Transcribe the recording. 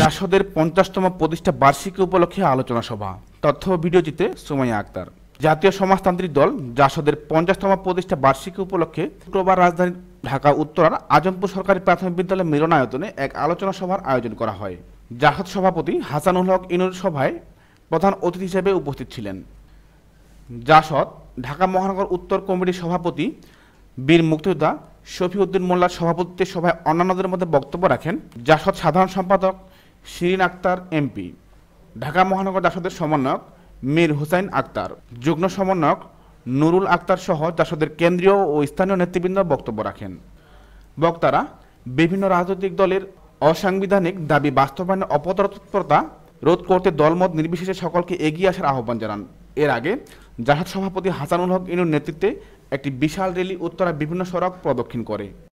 জাসদের পঞ্চাশতম প্রতিষ্ঠা বার্ষিকী উপলক্ষে আলোচনা সভা তথ্য ভিডিওটিতে সুমাইয়া আক্তার জাতীয় সমাজতান্ত্রিক দল জাসদের পঞ্চাশতম প্রতিষ্ঠা বার্ষিকী উপলক্ষে শুক্রবার রাজধানী ঢাকা উত্তরার আজমপুর সরকারি প্রাথমিক বিদ্যালয় মিলনায়তনে এক আলোচনা সভার আয়োজন করা হয় জাসদ সভাপতি হাসানুল হক ইনুর সভায় প্রধান অতিথি হিসেবে উপস্থিত ছিলেন জাসদ ঢাকা মহানগর উত্তর কমিটির সভাপতি বীর মুক্তিযোদ্ধা শফিউদ্দিন মোল্লার সভাপতিত্বে সভায় অন্যান্যদের মধ্যে বক্তব্য রাখেন জাসদ সাধারণ সম্পাদক শিরিন আক্তার এমপি ঢাকা মহানগর জাসদের সমন্বয়ক মীর হুসাইন আক্তার যুগ্ম সমন্বয়ক নুরুল আক্তার সহ জাসদের কেন্দ্রীয় ও স্থানীয় নেতৃবৃন্দ বক্তব্য রাখেন বক্তারা বিভিন্ন রাজনৈতিক দলের অসাংবিধানিক দাবি বাস্তবায়নে অপতৎপরতা রোধ করতে দলমত নির্বিশেষে সকলকে এগিয়ে আসার আহ্বান জানান এর আগে জাহাজ সভাপতি হাসানুল হক ইনুর নেতৃত্বে একটি বিশাল র্যালি উত্তরা বিভিন্ন সড়ক প্রদক্ষিণ করে